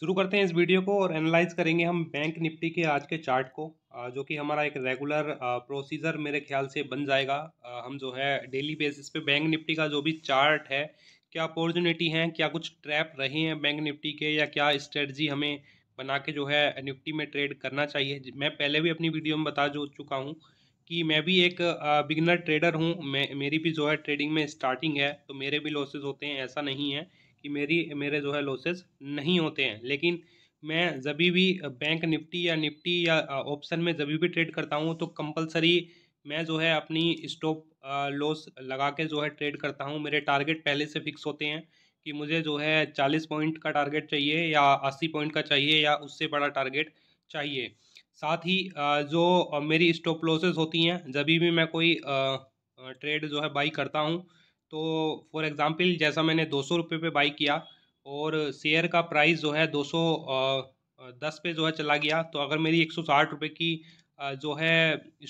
शुरू करते हैं इस वीडियो को और एनालाइज करेंगे हम बैंक निफ्टी के आज के चार्ट को जो कि हमारा एक रेगुलर प्रोसीजर मेरे ख्याल से बन जाएगा हम जो है डेली बेसिस पे बैंक निफ्टी का जो भी चार्ट है क्या अपॉर्चुनिटी हैं क्या कुछ ट्रैप रहे हैं बैंक निफ्टी के या क्या स्ट्रेटजी हमें बना के जो है निफ्टी में ट्रेड करना चाहिए मैं पहले भी अपनी वीडियो में बता जो चुका हूँ कि मैं भी एक बिगनर ट्रेडर हूँ मैं मेरी भी जो है ट्रेडिंग में स्टार्टिंग है तो मेरे भी लॉसेज होते हैं ऐसा नहीं है कि मेरी मेरे जो है लॉसेस नहीं होते हैं लेकिन मैं जब भी बैंक निफ्टी या निफ्टी या ऑप्शन में जब भी ट्रेड करता हूँ तो कंपलसरी मैं जो है अपनी स्टॉप लॉस लगा के जो है ट्रेड करता हूँ मेरे टारगेट पहले से फिक्स होते हैं कि मुझे जो है चालीस पॉइंट का टारगेट चाहिए या अस्सी पॉइंट का चाहिए या उससे बड़ा टारगेट चाहिए साथ ही जो मेरी स्टॉप लॉसेस होती हैं जब भी मैं कोई ट्रेड जो है बाई करता हूँ तो फॉर एग्ज़ाम्पल जैसा मैंने दो सौ रुपये पे बाई किया और शेयर का प्राइस जो है दो सौ दस पे जो है चला गया तो अगर मेरी एक सौ साठ रुपये की जो है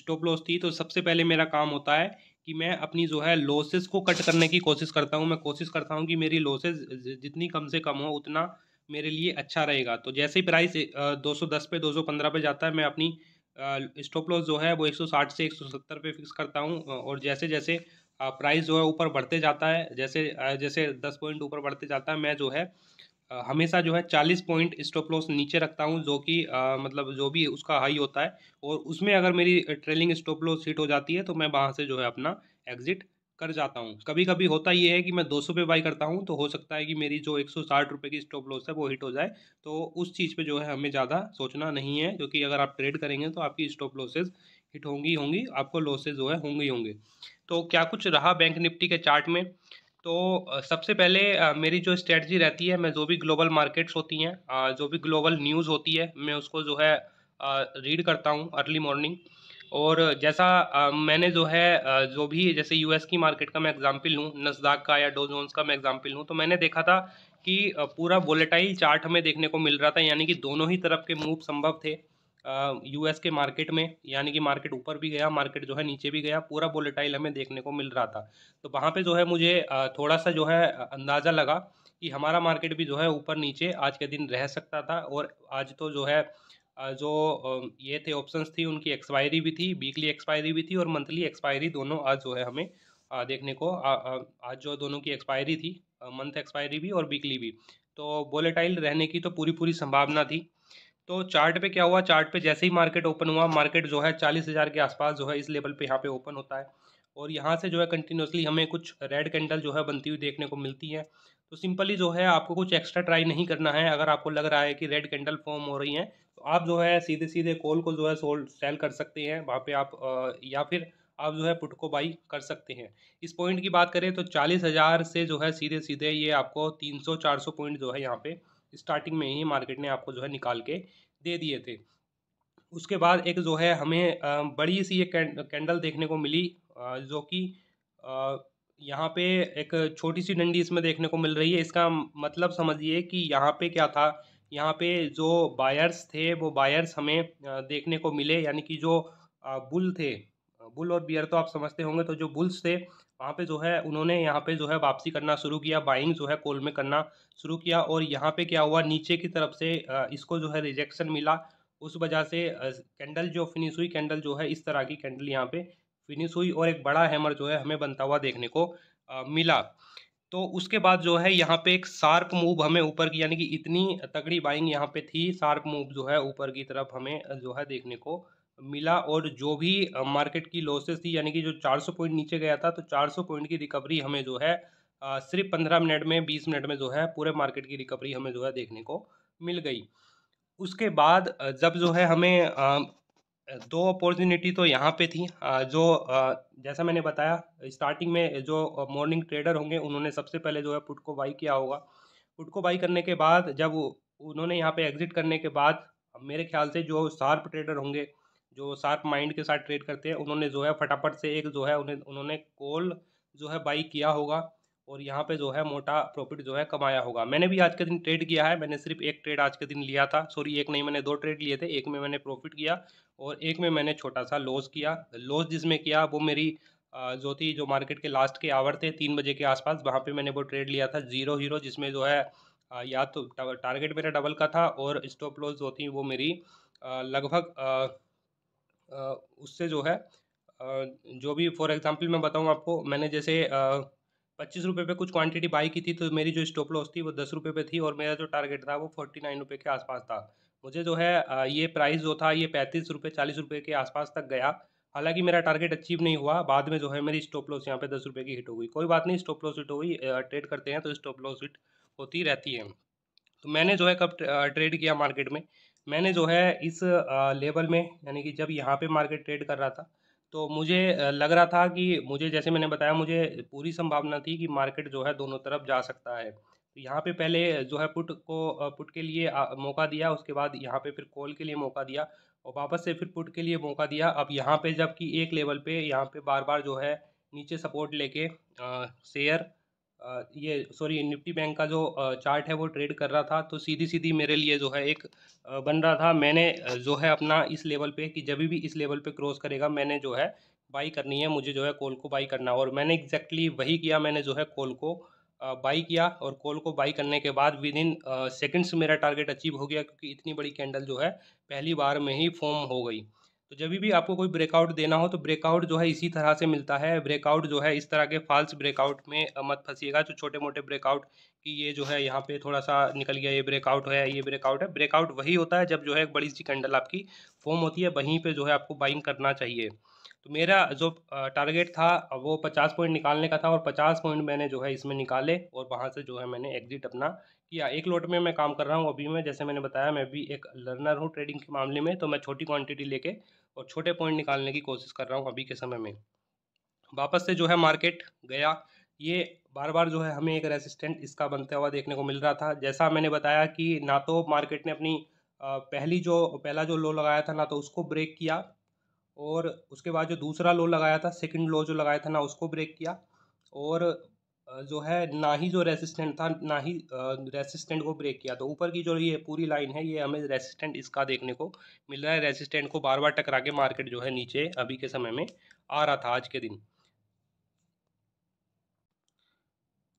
स्टॉप लॉस थी तो सबसे पहले मेरा काम होता है कि मैं अपनी जो है लॉसेस को कट करने की कोशिश करता हूँ मैं कोशिश करता हूँ कि मेरी लॉसेस जितनी कम से कम हो उतना मेरे लिए अच्छा रहेगा तो जैसे ही प्राइस दो सौ दस पे दो सौ पंद्रह पे जाता है मैं अपनी स्टॉप लॉस जो है वो एक सौ साठ से एक सौ सत्तर पे फिक्स करता हूँ और जैसे जैसे प्राइस जो है ऊपर बढ़ते जाता है जैसे जैसे दस पॉइंट ऊपर बढ़ते जाता है मैं जो है हमेशा जो है चालीस पॉइंट स्टॉप लॉस नीचे रखता हूँ जो कि मतलब जो भी उसका हाई होता है और उसमें अगर मेरी ट्रेलिंग स्टॉप लॉस हिट हो जाती है तो मैं वहाँ से जो है अपना एग्जिट कर जाता हूँ कभी कभी होता ये है कि मैं दो सौ पे बाई करता हूँ तो हो सकता है कि मेरी जो एक सौ साठ रुपये की स्टॉप लॉस है वो हिट हो जाए तो उस चीज़ पे जो है हमें ज़्यादा सोचना नहीं है क्योंकि अगर आप ट्रेड करेंगे तो आपकी स्टॉप लॉसेज हिट होंगी होंगी आपको लॉसेज जो है होंगे होंगे तो क्या कुछ रहा बैंक निफ्टी के चार्ट में तो सबसे पहले मेरी जो स्ट्रेटजी रहती है मैं जो भी ग्लोबल मार्केट्स होती हैं जो भी ग्लोबल न्यूज़ होती है मैं उसको जो है रीड करता हूँ अर्ली मॉर्निंग और जैसा मैंने जो है जो भी जैसे यूएस की मार्केट का मैं एग्जांपल लूँ नजदाक का या डो जोन्स का मैं एग्जांपल लूँ तो मैंने देखा था कि पूरा वोलेटाइल चार्ट हमें देखने को मिल रहा था यानी कि दोनों ही तरफ के मूव संभव थे यूएस के मार्केट में यानी कि मार्केट ऊपर भी गया मार्केट जो है नीचे भी गया पूरा बोलेटाइल हमें देखने को मिल रहा था तो वहाँ पे जो है मुझे थोड़ा सा जो है अंदाज़ा लगा कि हमारा मार्केट भी जो है ऊपर नीचे आज के दिन रह सकता था और आज तो जो है जो ये थे ऑप्शंस थी उनकी एक्सपायरी भी थी वीकली एक्सपायरी भी थी और मंथली एक्सपायरी दोनों आज जो है हमें देखने को आज जो दोनों की एक्सपायरी थी मंथ एक्सपायरी भी और वीकली भी तो बोलेटाइल रहने की तो पूरी पूरी संभावना थी तो चार्ट पे क्या हुआ चार्ट पे जैसे ही मार्केट ओपन हुआ मार्केट जो है चालीस हज़ार के आसपास जो है इस लेवल पे यहाँ पे ओपन होता है और यहाँ से जो है कंटिन्यूसली हमें कुछ रेड कैंडल जो है बनती हुई देखने को मिलती है तो सिंपली जो है आपको कुछ एक्स्ट्रा ट्राई नहीं करना है अगर आपको लग रहा है कि रेड कैंडल फॉर्म हो रही हैं तो आप जो है सीधे सीधे कॉल को जो है सोल्ड सेल कर सकते हैं वहाँ पे आप या फिर आप जो है पुट को बाई कर सकते हैं इस पॉइंट की बात करें तो चालीस हज़ार से जो है सीधे सीधे ये आपको तीन सौ चार सौ पॉइंट जो है यहाँ पे स्टार्टिंग में ही मार्केट ने आपको जो है निकाल के दे दिए थे उसके बाद एक जो है हमें बड़ी सी एक कैंडल देखने को मिली जो कि यहाँ पे एक छोटी सी डंडी इसमें देखने को मिल रही है इसका मतलब समझिए कि यहाँ पे क्या था यहाँ पे जो बायर्स थे वो बायर्स हमें देखने को मिले यानी कि जो बुल थे बुल और बियर तो आप समझते होंगे तो जो बुल्स थे वहाँ पे जो है उन्होंने यहाँ पे जो है वापसी करना शुरू किया बाइंग जो है कॉल में करना शुरू किया और यहाँ पे क्या हुआ नीचे की तरफ से इसको जो है रिजेक्शन मिला उस वजह से कैंडल जो फिनिश हुई कैंडल जो है इस तरह की कैंडल यहाँ पे फिनिश हुई और एक बड़ा हैमर जो है हमें बनता हुआ देखने को मिला तो उसके बाद जो है यहाँ पे एक शार्प मूव हमें ऊपर की यानी कि इतनी तगड़ी बाइंग यहाँ पे थी शार्प मूव जो है ऊपर की तरफ हमें जो है देखने को मिला और जो भी मार्केट की लॉसेस थी यानी कि जो 400 पॉइंट नीचे गया था तो 400 पॉइंट की रिकवरी हमें जो है सिर्फ पंद्रह मिनट में बीस मिनट में जो है पूरे मार्केट की रिकवरी हमें जो है देखने को मिल गई उसके बाद जब जो है हमें दो अपॉर्चुनिटी तो यहाँ पे थी जो जैसा मैंने बताया स्टार्टिंग में जो मॉर्निंग ट्रेडर होंगे उन्होंने सबसे पहले जो है पुट को बाई किया होगा पुट को बाई करने के बाद जब उन्होंने यहाँ पे एग्जिट करने के बाद मेरे ख्याल से जो शार्प ट्रेडर होंगे जो शार्प माइंड के साथ ट्रेड करते हैं उन्होंने जो है फटाफट से एक जो है उन्हें उन्होंने कॉल जो है बाई किया होगा और यहाँ पे जो है मोटा प्रॉफिट जो है कमाया होगा मैंने भी आज के दिन ट्रेड किया है मैंने सिर्फ एक ट्रेड आज के दिन लिया था सॉरी एक नहीं मैंने दो ट्रेड लिए थे एक में मैंने प्रॉफिट किया और एक में मैंने छोटा सा लॉस किया लॉस जिसमें किया वो मेरी जो थी जो मार्केट के लास्ट के आवर थे तीन बजे के आसपास वहाँ पर मैंने वो ट्रेड लिया था जीरो हीरो जिसमें जो है या तो टारगेट मेरा डबल का था और स्टॉप लॉस जो थी वो मेरी लगभग उससे जो है जो भी फॉर एग्ज़ाम्पल मैं बताऊँ आपको मैंने जैसे पच्चीस रुपये पे कुछ क्वांटिटी बाई की थी तो मेरी जो स्टॉप लॉस थी वो दस रुपये पे थी और मेरा जो टारगेट था वो फोर्टी नाइन रुपये के आसपास था मुझे जो है ये प्राइस जो था ये पैंतीस रुपये चालीस रुपये के आसपास तक गया हालांकि मेरा टारगेट अचीव नहीं हुआ बाद में जो है मेरी स्टॉप लॉस यहाँ पे दस रुपये की हिट हो गई कोई बात नहीं स्टॉप लॉस हिट हो गई ट्रेड करते हैं तो स्टॉप लॉस हिट होती रहती है तो मैंने जो है कब ट्रेड किया मार्केट में मैंने जो है इस लेवल में यानी कि जब यहाँ पे मार्केट ट्रेड कर रहा था तो मुझे लग रहा था कि मुझे जैसे मैंने बताया मुझे पूरी संभावना थी कि मार्केट जो है दोनों तरफ जा सकता है तो यहाँ पे पहले जो है पुट को पुट के लिए मौका दिया उसके बाद यहाँ पे फिर कॉल के लिए मौका दिया और वापस से फिर पुट के लिए मौका दिया अब यहाँ पे जबकि एक लेवल पे यहाँ पे बार बार जो है नीचे सपोर्ट लेके शेयर ये सॉरी निफ्टी बैंक का जो चार्ट है वो ट्रेड कर रहा था तो सीधी सीधी मेरे लिए जो है एक बन रहा था मैंने जो है अपना इस लेवल पे कि जब भी इस लेवल पे क्रॉस करेगा मैंने जो है बाई करनी है मुझे जो है कॉल को बाई करना और मैंने एग्जैक्टली वही किया मैंने जो है कॉल को बाई किया और कॉल को बाई करने के बाद विद इन सेकेंड्स मेरा टारगेट अचीव हो गया क्योंकि इतनी बड़ी कैंडल जो है पहली बार में ही फॉर्म हो गई तो जब भी आपको कोई ब्रेकआउट देना हो तो ब्रेकआउट जो है इसी तरह से मिलता है ब्रेकआउट जो है इस तरह के फॉल्स ब्रेकआउट में मत फंसीगा जो छोटे मोटे ब्रेकआउट कि ये जो है यहाँ पे थोड़ा सा निकल गया ये ब्रेकआउट है ये ब्रेकआउट है ब्रेकआउट वही होता है जब जो है एक बड़ी सी कैंडल आपकी फॉर्म होती है वहीं पर जो है आपको बाइंग करना चाहिए तो मेरा जो टारगेट था वो पचास पॉइंट निकालने का था और पचास पॉइंट मैंने जो है इसमें निकाले और वहाँ से जो है मैंने एग्जिट अपना किया एक लोट में मैं काम कर रहा हूँ अभी मैं जैसे मैंने बताया मैं भी एक लर्नर हूँ ट्रेडिंग के मामले में तो मैं छोटी क्वांटिटी लेके और छोटे पॉइंट निकालने की कोशिश कर रहा हूँ अभी के समय में वापस से जो है मार्केट गया ये बार बार जो है हमें एक रेसिस्टेंट इसका बनता हुआ देखने को मिल रहा था जैसा मैंने बताया कि ना तो मार्केट ने अपनी पहली जो पहला जो लो लगाया था ना तो उसको ब्रेक किया और उसके बाद जो दूसरा लो लगाया था सेकंड लो जो लगाया था ना उसको ब्रेक किया और जो है ना ही जो रेसिस्टेंट था ना ही रेसिस्टेंट को ब्रेक किया तो ऊपर की जो ये पूरी लाइन है ये हमें रेसिस्टेंट इसका देखने को मिल रहा है रेसिस्टेंट को बार बार टकरा के मार्केट जो है नीचे अभी के समय में आ रहा था आज के दिन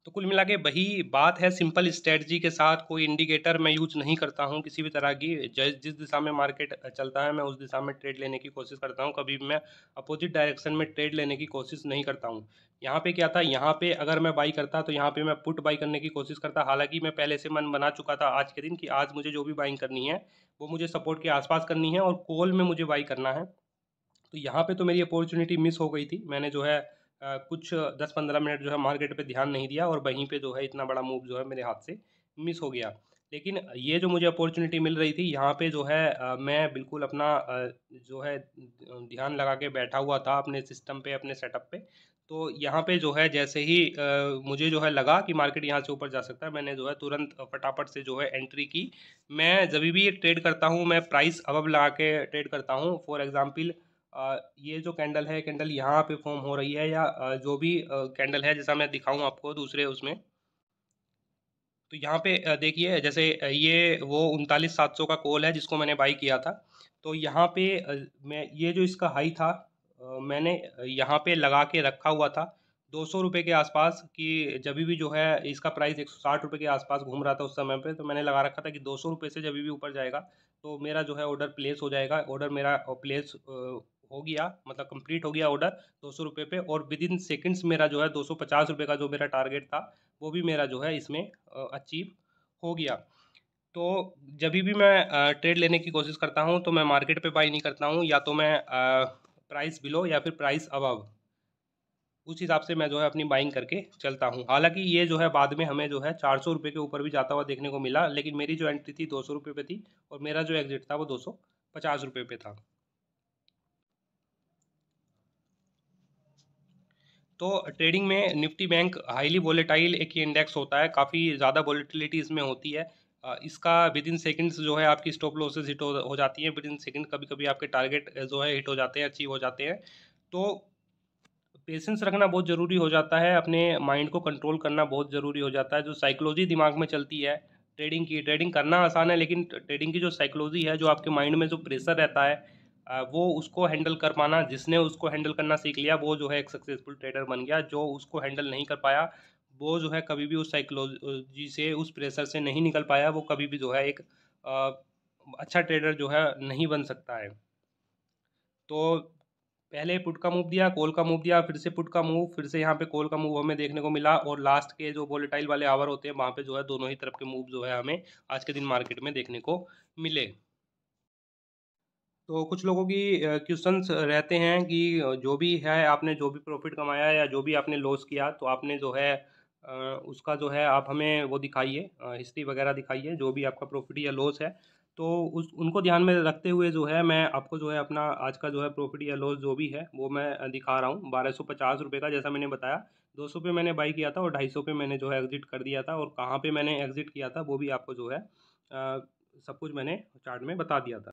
तो कुल मिला के वही बात है सिंपल स्ट्रेटजी के साथ कोई इंडिकेटर मैं यूज नहीं करता हूँ किसी भी तरह की जिस जिस दिशा में मार्केट चलता है मैं उस दिशा में ट्रेड लेने की कोशिश करता हूँ कभी मैं अपोजिट डायरेक्शन में ट्रेड लेने की कोशिश नहीं करता हूँ यहाँ पे क्या था यहाँ पे अगर मैं बाई करता तो यहाँ पे मैं पुट बाई करने की कोशिश करता हालांकि मैं पहले से मन बना चुका था आज के दिन कि आज मुझे जो भी बाइंग करनी है वो मुझे सपोर्ट के आसपास करनी है और कॉल में मुझे बाई करना है तो यहाँ पे तो मेरी अपॉर्चुनिटी मिस हो गई थी मैंने जो है कुछ दस पंद्रह मिनट जो है मार्केट पे ध्यान नहीं दिया और वहीं पे जो है इतना बड़ा मूव जो है मेरे हाथ से मिस हो गया लेकिन ये जो मुझे अपॉर्चुनिटी मिल रही थी यहाँ पे जो है मैं बिल्कुल अपना जो है ध्यान लगा के बैठा हुआ था अपने सिस्टम पे अपने सेटअप पे तो यहाँ पे जो है जैसे ही मुझे जो है लगा कि मार्केट यहाँ से ऊपर जा सकता है मैंने जो है तुरंत फटाफट से जो है एंट्री की मैं जब भी ट्रेड करता हूँ मैं प्राइस अब लगा के ट्रेड करता हूँ फॉर एग्ज़ाम्पल ये जो कैंडल है कैंडल यहाँ पे फॉर्म हो रही है या जो भी कैंडल है जैसा मैं दिखाऊँ आपको दूसरे उसमें तो यहाँ पे देखिए जैसे ये वो उनतालीस सात सौ का कॉल है जिसको मैंने बाई किया था तो यहाँ पे मैं ये जो इसका हाई था मैंने यहाँ पे लगा के रखा हुआ था दो सौ रुपये के आसपास कि जब भी जो है इसका प्राइस एक सौ साठ रुपये के आसपास घूम रहा था उस समय पे तो मैंने लगा रखा था कि दो सौ रुपये से जब भी ऊपर जाएगा तो मेरा जो है ऑर्डर प्लेस हो जाएगा ऑर्डर मेरा प्लेस हो गया मतलब कंप्लीट हो गया ऑर्डर दो सौ रुपये पर और विद इन सेकेंड्स मेरा जो है दो सौ पचास रुपये का जो मेरा टारगेट था वो भी मेरा जो है इसमें अचीव हो गया तो जब भी मैं ट्रेड लेने की कोशिश करता हूँ तो मैं मार्केट पे बाई नहीं करता हूँ या तो मैं प्राइस बिलो या फिर प्राइस अबव उस हिसाब से मैं जो है अपनी बाइंग करके चलता हूँ हालांकि ये जो है बाद में हमें जो है चार सौ रुपये के ऊपर भी जाता हुआ देखने को मिला लेकिन मेरी जो एंट्री थी दो सौ रुपये पे थी और मेरा जो एग्जिट था वो दो सौ पचास रुपये पे था तो ट्रेडिंग में निफ्टी बैंक हाईली वोलेटाइल एक ही इंडेक्स होता है काफ़ी ज़्यादा वोलेटिलिटी इसमें होती है इसका विद इन सेकेंड्स जो है आपकी स्टॉप लॉसेज हिट हो, हो जाती हैं विद इन सेकेंड कभी कभी आपके टारगेट जो है हिट हो जाते हैं अचीव हो जाते हैं तो पेशेंस रखना बहुत ज़रूरी हो जाता है अपने माइंड को कंट्रोल करना बहुत ज़रूरी हो जाता है जो साइकोलॉजी दिमाग में चलती है ट्रेडिंग की ट्रेडिंग करना आसान है लेकिन ट्रेडिंग की जो साइकोलॉजी है जो आपके माइंड में जो प्रेशर रहता है वो उसको हैंडल कर पाना जिसने उसको हैंडल करना सीख लिया वो जो है एक सक्सेसफुल ट्रेडर बन गया जो उसको हैंडल नहीं कर पाया वो जो है कभी भी उस साइकोलॉजी से उस प्रेशर से नहीं निकल पाया वो कभी भी जो है एक अच्छा ट्रेडर जो है नहीं बन सकता है तो पहले पुट का मूव दिया कॉल का मूव दिया फिर से पुट का मूव फिर से यहाँ पे कॉल का मूव हमें देखने को मिला और लास्ट के जो वोलेटाइल वाले आवर होते हैं वहाँ पे जो है दोनों ही तरफ के मूव जो है हमें आज के दिन मार्केट में देखने को मिले तो कुछ लोगों की क्वेश्चंस रहते हैं कि जो भी है आपने जो भी प्रॉफिट कमाया या जो भी आपने लॉस किया तो आपने जो है उसका जो है आप हमें वो दिखाइए हिस्ट्री वगैरह दिखाइए जो भी आपका प्रॉफिट या लॉस है तो उस उनको ध्यान में रखते हुए जो है मैं आपको जो है अपना आज का जो है प्रॉफिट या लॉस जो भी है वो मैं दिखा रहा हूँ बारह सौ पचास रुपये का जैसा मैंने बताया दो सौ पे मैंने बाई किया था और ढाई सौ पे मैंने जो है एग्ज़िट कर दिया था और कहाँ पे मैंने एग्ज़िट किया था वो भी आपको जो है आ, सब कुछ मैंने चार्ट में बता दिया था